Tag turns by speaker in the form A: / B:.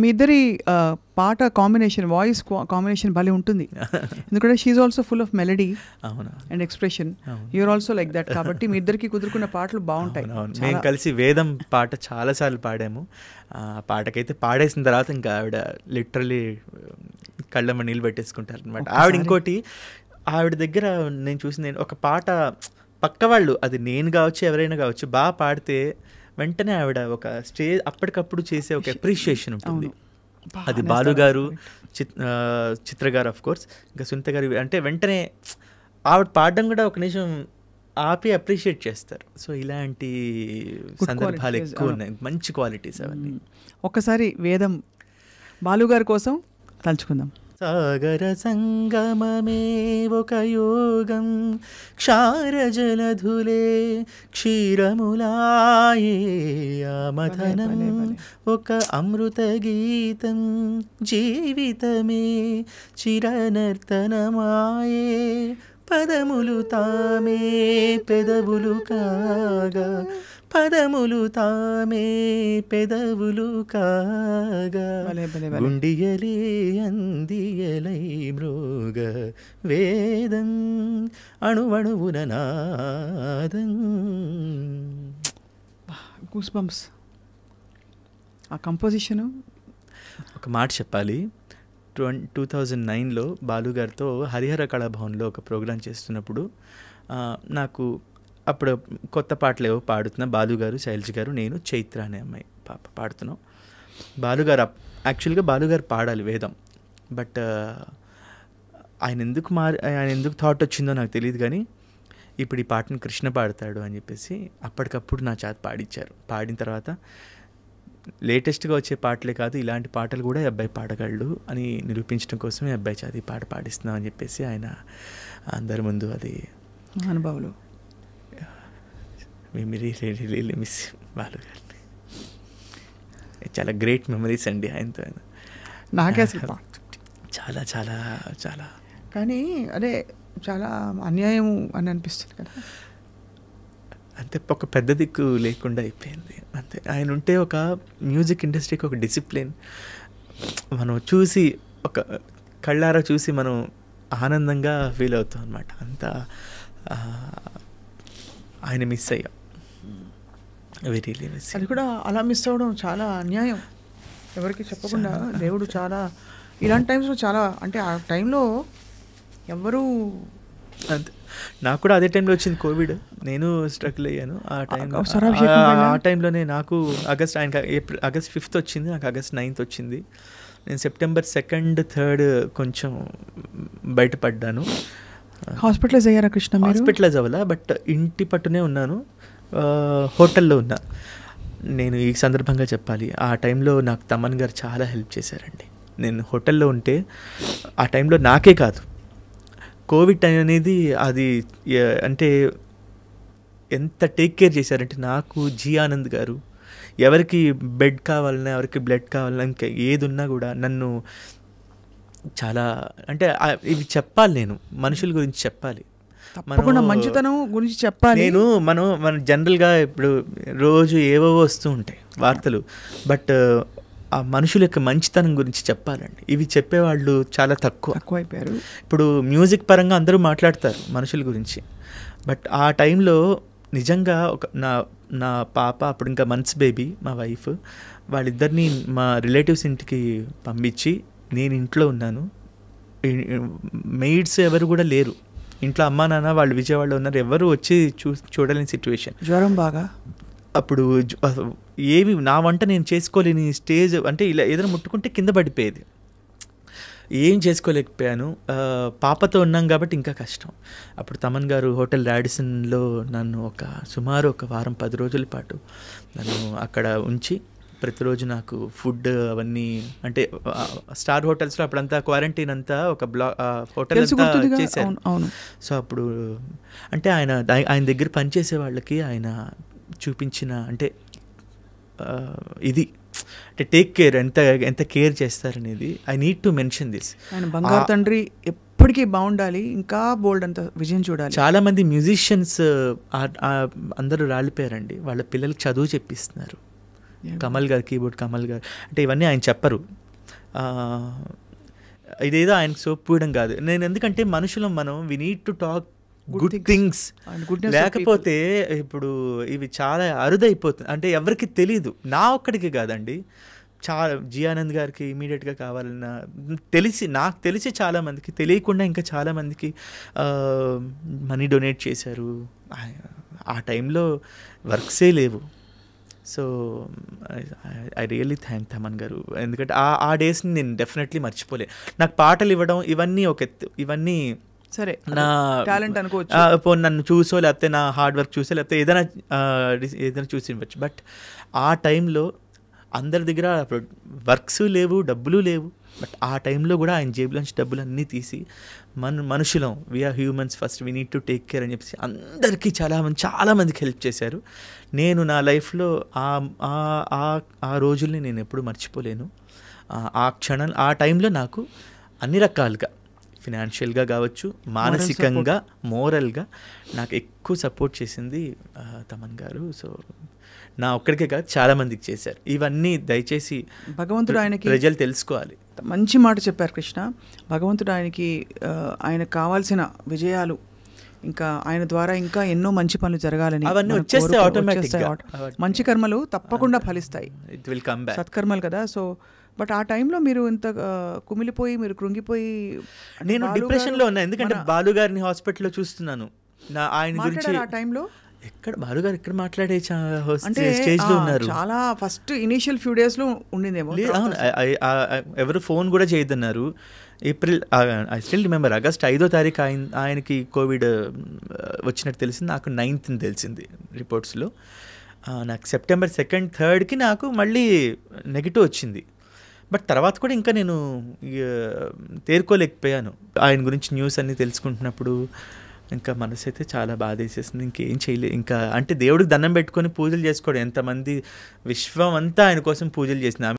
A: మీ ఇద్దరి పాట combination voice combination భలే ఉంటుంది ఎందుకంటే she also full of melody and expression you are also like that కాబట్టి మీ ఇద్దరికి కుదురుకున్న పాటలు బాగుంటాయి మేము
B: కలిసి వేదం పాట చాలాసార్లు పాడాము ఆ పాటకైతే పాడేసిన తర్వాత ఇంకా ఆవిడ లిటరలీ కళ్ళమ్మ నీళ్ళు పెట్టేసుకుంటారు అనమాట ఆవిడ ఇంకోటి ఆవిడ దగ్గర నేను చూసింది ఒక పాట పక్క వాళ్ళు అది నేను కావచ్చు ఎవరైనా కావచ్చు బాగా పాడితే వెంటనే ఆవిడ ఒక స్టేజ్ అప్పటికప్పుడు చేసే ఒక అప్రిషియేషన్ ఉంటుంది అది బాలు గారు చిత్ర గారు అఫ్ కోర్స్ ఇంకా సునీత గారు అంటే వెంటనే ఆవిడ పాడడం కూడా ఒక నిమిషం ఆపి అప్రిషియేట్ చేస్తారు సో ఇలాంటి సందర్భాలు ఎక్కువ ఉన్నాయి మంచి క్వాలిటీస్ అవన్నీ
A: ఒకసారి వేదం బాలుగారి కోసం తలుచుకుందాం సాగర సంగమమే
B: ఒక యోగం క్షారజలధులే క్షీరములాయే మథనం ఒక అమృత గీతం జీవితమే చిరనర్తనమాయే పదములు తామే పెదవులు కాగా పదములు తామే పెదవులు కాగా గుండియలే అందియలై మృగ వేదం అణువణువున నాదం
A: గూస్ ఆ కంపోజిషను
B: ఒక మాట చెప్పాలి ట్వం టూ థౌజండ్ నైన్లో బాలుగారితో హరిహర కళాభవన్లో ఒక ప్రోగ్రాం చేస్తున్నప్పుడు నాకు అప్పుడు కొత్త పాటలు ఏవో పాడుతున్నా బాలుగారు శైలజ్ గారు నేను చైత్ర అనే అమ్మాయి పాప పాడుతున్నాం బాలుగారు యాక్చువల్గా బాలుగారు పాడాలి వేదం బట్ ఆయన ఎందుకు మారి ఆయన ఎందుకు థాట్ వచ్చిందో నాకు తెలియదు కానీ ఇప్పుడు ఈ పాటను కృష్ణ పాడతాడు అని చెప్పేసి అప్పటికప్పుడు నా చేత పాడించారు పాడిన తర్వాత లేటెస్ట్గా వచ్చే పాటలే కాదు ఇలాంటి పాటలు కూడా ఈ అబ్బాయి పాడగలడు అని నిరూపించడం కోసం ఈ అబ్బాయి చేతి పాట పాడిస్తున్నాం అని చెప్పేసి ఆయన అందరి ముందు అది అనుభవాలు మెమరీస్ మిస్ బాలు చాలా గ్రేట్ మెమరీస్ అండి ఆయనతో నాకే చాలా చాలా చాలా
A: కానీ అదే చాలా అన్యాయం అని అనిపిస్తుంది కదా అంతే
B: ఒక పెద్ద దిక్కు లేకుండా అయిపోయింది అంతే ఆయన ఉంటే ఒక మ్యూజిక్ ఇండస్ట్రీకి ఒక డిసిప్లిన్ మనం చూసి ఒక కళ్ళారా చూసి మనం ఆనందంగా ఫీల్ అవుతాం అనమాట అంత ఆయన మిస్ అయ్యాం వెరీ
A: అది కూడా అలా మిస్ అవ్వడం చాలా అన్యాయం ఎవరికి చెప్పకుండా దేవుడు చాలా ఇలాంటి టైమ్స్లో చాలా అంటే ఆ టైంలో ఎవరూ
B: నాకు కూడా అదే టైంలో వచ్చింది కోవిడ్ నేను స్ట్రగుల్ అయ్యాను ఆ టైంలో ఆ టైంలోనే నాకు ఆగస్ట్ ఆయన ఆగస్ట్ ఫిఫ్త్ వచ్చింది నాకు ఆగస్ట్ నైన్త్ వచ్చింది నేను సెప్టెంబర్ సెకండ్ థర్డ్ కొంచెం బయటపడ్డాను
A: హాస్పిటలైజ్ అయ్యారా కృష్ణ హాస్పిటలైజ్
B: అవ్వాలా బట్ ఇంటి పట్టునే ఉన్నాను హోటల్లో ఉన్నా నేను ఈ సందర్భంగా చెప్పాలి ఆ టైంలో నాకు తమన్ గారు చాలా హెల్ప్ చేశారండి నేను హోటల్లో ఉంటే ఆ టైంలో నాకే కాదు కోవిడ్ టైం అనేది అది అంటే ఎంత టేక్ కేర్ చేశారంటే నాకు జీ ఆనంద్ గారు ఎవరికి బెడ్ కావాలన్నా ఎవరికి బ్లడ్ కావాలన్నా ఇంకా ఏది ఉన్నా కూడా నన్ను చాలా అంటే ఇవి చెప్పాలి నేను మనుషుల గురించి చెప్పాలి తప్పకుండా మంచితనం
A: గురించి చెప్పాలి నేను
B: మనం మన జనరల్గా ఇప్పుడు రోజు ఏవో వస్తూ ఉంటాయి వార్తలు బట్ ఆ మనుషుల యొక్క మంచితనం గురించి చెప్పాలండి ఇవి చెప్పేవాళ్ళు చాలా తక్కువ తక్కువైపోయారు అయిపోయారు ఇప్పుడు మ్యూజిక్ పరంగా అందరూ మాట్లాడతారు మనుషుల గురించి బట్ ఆ టైంలో నిజంగా ఒక నా నా పాప అప్పుడు ఇంకా మన్స్ బేబీ మా వైఫ్ వాళ్ళిద్దరిని మా రిలేటివ్స్ ఇంటికి పంపించి నేను ఇంట్లో ఉన్నాను మెయిడ్స్ ఎవరు కూడా లేరు ఇంట్లో అమ్మా నాన్న వాళ్ళు విజయవాడలో ఉన్నారు ఎవరు వచ్చి చూ చూడలేని సిచ్యువేషన్ జ్వరం బాగా అప్పుడు ఏమి నా వంట నేను చేసుకోలేని స్టేజ్ అంటే ఇలా ఏదైనా ముట్టుకుంటే కింద పడిపోయేది ఏం చేసుకోలేకపోయాను పాపతో ఉన్నాం కాబట్టి ఇంకా కష్టం అప్పుడు తమన్ గారు హోటల్ రాడిసన్లో నన్ను ఒక సుమారు ఒక వారం పది రోజుల పాటు నన్ను అక్కడ ఉంచి ప్రతిరోజు నాకు ఫుడ్ అవన్నీ అంటే స్టార్ హోటల్స్లో అప్పుడంతా క్వారంటైన్ అంతా ఒక బ్లాక్ హోటల్ చేశాను అవును సో అప్పుడు అంటే ఆయన ఆయన దగ్గర పనిచేసే వాళ్ళకి ఆయన చూపించిన అంటే ఇది అంటే టేక్ కేర్ ఎంత ఎంత కేర్ చేస్తారు అనేది I need to mention this ఆయన బంగారు
A: తండ్రి ఎప్పటికీ బాగుండాలి ఇంకా బోల్డ్ అంత విజయం చూడాలి
B: చాలామంది మ్యూజిషియన్స్ అందరూ రాలిపోయారండి వాళ్ళ పిల్లలకి చదువు చెప్పిస్తున్నారు కమల్ గారు కీబోర్డ్ కమల్ గారు అంటే ఇవన్నీ ఆయన చెప్పరు ఇదేదో ఆయన సోపూయడం కాదు నేను ఎందుకంటే మనుషులం మనం we need to talk good things లేకపోతే ఇప్పుడు ఇవి చాలా అరుదైపోతుంది అంటే ఎవరికి తెలియదు నా ఒక్కడికి కాదండి చాలా జియానంద్ గారికి ఇమీడియట్గా కావాలన్నా తెలిసి నాకు తెలిసి చాలామందికి తెలియకుండా ఇంకా చాలామందికి మనీ డొనేట్ చేశారు ఆ టైంలో వర్క్సే లేవు so I really thank Thaman గారు ఎందుకంటే ఆ ఆ డేస్ని నేను డెఫినెట్లీ మర్చిపోలే నాకు పాటలు ఇవ్వడం ఇవన్నీ ఒక ఇవన్నీ
A: సరే నా టాలెంట్ అనుకో
B: నన్ను చూసో లేకపోతే నా హార్డ్ వర్క్ చూసో లేకపోతే ఏదైనా ఏదైనా చూసి ఇవ్వచ్చు బట్ ఆ టైంలో అందరి దగ్గర వర్క్స్ లేవు డబ్బులు లేవు బట్ ఆ టైంలో కూడా ఆయన జేబులోంచి అన్నీ తీసి మన మనుషులం we are humans first we need to take care అని చెప్పేసి అందరికీ చాలా మంది చాలామందికి హెల్ప్ చేశారు నేను నా లైఫ్లో ఆ రోజుల్ని నేను ఎప్పుడు మర్చిపోలేను ఆ క్షణం ఆ టైంలో నాకు అన్ని రకాలుగా ఫినాన్షియల్గా కావచ్చు మానసికంగా మోరల్గా నాకు ఎక్కువ సపోర్ట్ చేసింది తమన్ గారు సో నా ఒక్కడికే కాదు చాలామందికి చేశారు ఇవన్నీ దయచేసి భగవంతుడు ఆయనకి ప్రజలు తెలుసుకోవాలి
A: మంచి మాట చెప్పారు కృష్ణ భగవంతుడు ఆయనకి ఆయనకు కావాల్సిన విజయాలు ఇంకా ఆయన ద్వారా ఇంకా ఎన్నో మంచి పనులు జరగాలని ఆటోమేటిక్ మంచి కర్మలు తప్పకుండా ఫలిస్తాయి సత్కర్మలు కదా సో బట్ ఆ టైంలో మీరు ఇంత కుమిలిపోయి మీరు కృంగిపోయి నేను డిప్రెషన్లో ఉన్నా ఎందుకంటే
B: బాలుగారిని హాస్పిటల్లో చూస్తున్నాను ఆయన గురించి ఆ
A: టైంలో ఎక్కడ బాలుగారు ఎక్కడ మాట్లాడే
B: స్టేజ్ లో ఉన్నారు చాలా
A: ఫస్ట్ ఇనిషియల్ ఫ్యూ డేస్ లో ఉండిందేమో
B: ఎవరు ఫోన్ కూడా చేయదన్నారు April I still remember August ఐదో తారీఖు ఆయన ఆయనకి కోవిడ్ వచ్చినట్టు తెలిసింది నాకు నైన్త్ తెలిసింది రిపోర్ట్స్లో నాకు సెప్టెంబర్ సెకండ్ థర్డ్కి నాకు మళ్ళీ నెగిటివ్ వచ్చింది బట్ తర్వాత కూడా ఇంకా నేను తేరుకోలేకపోయాను ఆయన గురించి న్యూస్ అన్నీ తెలుసుకుంటున్నప్పుడు ఇంకా మనసు అయితే చాలా బాధేసేసింది ఇంకేం చేయలేదు ఇంకా అంటే దేవుడికి దండం పెట్టుకొని పూజలు చేసుకోవడం ఎంతమంది విశ్వం అంతా ఆయన కోసం పూజలు చేసింది